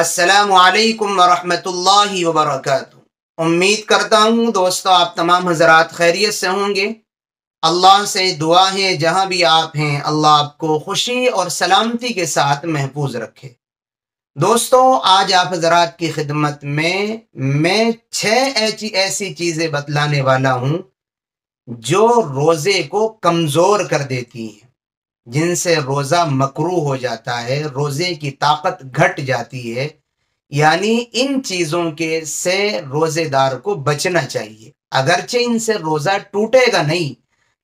असलकम वरहमल वरक उम्मीद करता हूँ दोस्तों आप तमाम हजरात खैरियत से होंगे अल्लाह से दुआ है जहाँ भी आप हैं अल्लाह आपको खुशी और सलामती के साथ महफूज रखे दोस्तों आज आप हजरात की खिदमत में मैं छः ऐसी ऐसी चीज़ें बतलाने वाला हूँ जो रोज़े को कमज़ोर कर देती हैं जिनसे रोज़ा मकरू हो जाता है रोज़े की ताकत घट जाती है यानी इन चीज़ों के से रोज़ेदार को बचना चाहिए अगरचे इनसे रोज़ा टूटेगा नहीं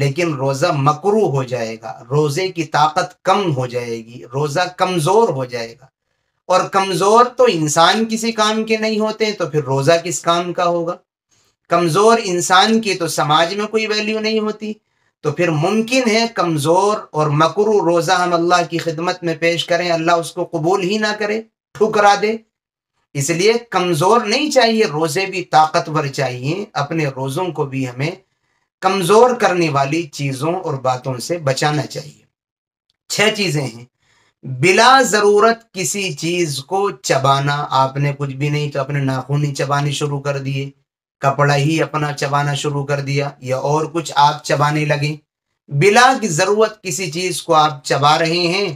लेकिन रोज़ा मकरू हो जाएगा रोज़े की ताकत कम हो जाएगी रोज़ा कमज़ोर हो जाएगा और कमज़ोर तो इंसान किसी काम के नहीं होते तो फिर रोज़ा किस काम का होगा कमज़ोर इंसान की तो समाज में कोई वैल्यू नहीं होती तो फिर मुमकिन है कमज़ोर और मकरू रोज़ा हम अल्लाह की खिदमत में पेश करें अल्लाह उसको कबूल ही ना करे ठुकरा दे इसलिए कमज़ोर नहीं चाहिए रोज़े भी ताकतवर चाहिए अपने रोज़ों को भी हमें कमज़ोर करने वाली चीज़ों और बातों से बचाना चाहिए छह चीज़ें हैं बिला ज़रूरत किसी चीज़ को चबाना आपने कुछ भी नहीं तो अपने नाखून ही चबाने शुरू कर दिए कपड़ा ही अपना चबाना शुरू कर दिया या और कुछ आप चबाने लगे बिला की ज़रूरत किसी चीज़ को आप चबा रहे हैं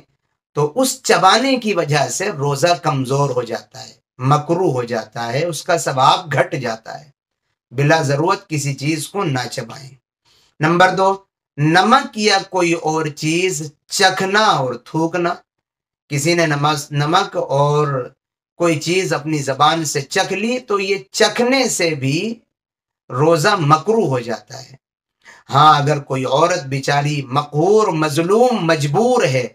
तो उस चबाने की वजह से रोज़ा कमज़ोर हो जाता है मकरू हो जाता है उसका स्वभाव घट जाता है बिला ज़रूरत किसी चीज़ को ना चबाएं नंबर दो नमक या कोई और चीज़ चखना और थूकना किसी ने नमक नमक और कोई चीज अपनी जबान से चख ली तो ये चखने से भी रोजा मकरू हो जाता है हाँ अगर कोई औरत बेचारी मकहूर मजलूम मजबूर है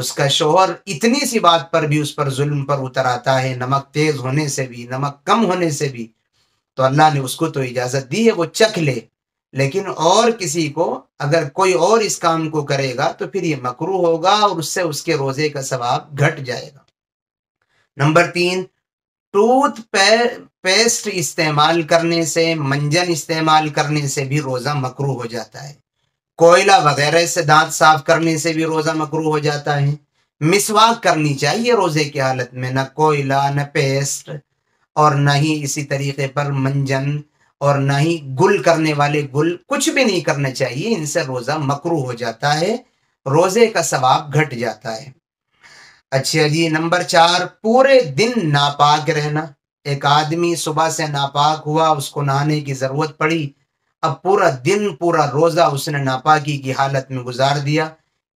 उसका शोहर इतनी सी बात पर भी उस पर जुल्म पर उतर आता है नमक तेज होने से भी नमक कम होने से भी तो अल्लाह ने उसको तो इजाजत दी है वो चख ले लेकिन और किसी को अगर कोई और इस काम को करेगा तो फिर ये मकरू होगा और उससे उसके रोजे का सवाब घट जाएगा नंबर तीन टूथ पे, पेस्ट इस्तेमाल करने से मंजन इस्तेमाल करने से भी रोज़ा मकरू हो जाता है कोयला वगैरह से दांत साफ करने से भी रोज़ा मकरू हो जाता है मिसवाक करनी चाहिए रोज़े की हालत में न कोयला न पेस्ट और ना ही इसी तरीके पर मंजन और ना ही गुल करने वाले गुल कुछ भी नहीं करना चाहिए इनसे रोज़ा मकरू हो जाता है रोज़े का सवाब घट जाता है अच्छा जी नंबर चार पूरे दिन नापाक रहना एक आदमी सुबह से नापाक हुआ उसको नहाने की जरूरत पड़ी अब पूरा दिन पूरा रोजा उसने नापाकी की हालत में गुजार दिया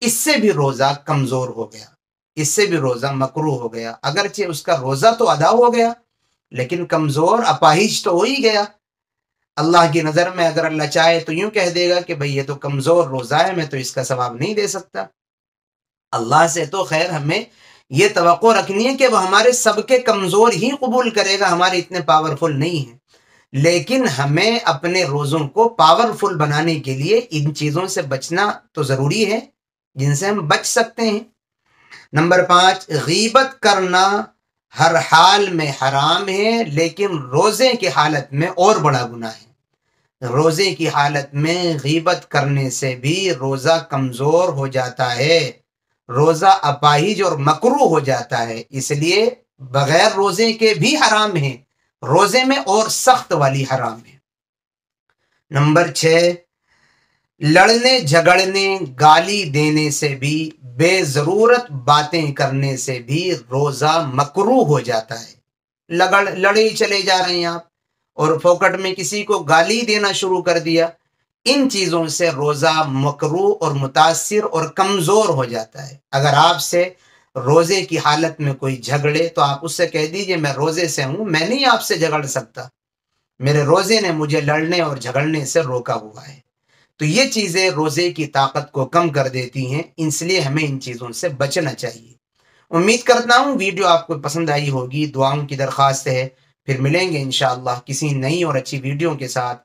इससे भी रोजा कमजोर हो गया इससे भी रोजा मकरू हो गया अगरचे उसका रोजा तो अदा हो गया लेकिन कमजोर अपाहिज तो हो ही गया अल्लाह की नजर में अगर अल्लाह चाहे तो यूं कह देगा कि भाई ये तो कमजोर रोजा है मैं तो इसका सवाब नहीं दे सकता अल्लाह से तो खैर हमें ये तो रखनी है कि वह हमारे सबके कमज़ोर ही कबूल करेगा हमारे इतने पावरफुल नहीं हैं लेकिन हमें अपने रोज़ों को पावरफुल बनाने के लिए इन चीज़ों से बचना तो ज़रूरी है जिनसे हम बच सकते हैं नंबर पाँच गीबत करना हर हाल में हराम है लेकिन रोज़े की हालत में और बड़ा गुना है रोज़े की हालत में गीबत करने से भी रोज़ा कमज़ोर हो जाता है रोजा अपाहिज और मकरू हो जाता है इसलिए बगैर रोजे के भी हराम है रोजे में और सख्त वाली हराम है नंबर छ लड़ने झगड़ने गाली देने से भी बेजरूरत बातें करने से भी रोजा मकरू हो जाता है लगड़ लड़े ही चले जा रहे हैं आप और फोकट में किसी को गाली देना शुरू कर दिया इन चीज़ों से रोज़ा मकरू और मुतासर और कमज़ोर हो जाता है अगर आपसे रोज़े की हालत में कोई झगड़े तो आप उससे कह दीजिए मैं रोज़े से हूँ मैं नहीं आपसे झगड़ सकता मेरे रोज़े ने मुझे लड़ने और झगड़ने से रोका हुआ है तो ये चीज़ें रोज़े की ताकत को कम कर देती हैं इसलिए हमें इन चीज़ों से बचना चाहिए उम्मीद करता हूँ वीडियो आपको पसंद आई होगी दुआओं की दरख्वास्त है फिर मिलेंगे इन किसी नई और अच्छी वीडियो के साथ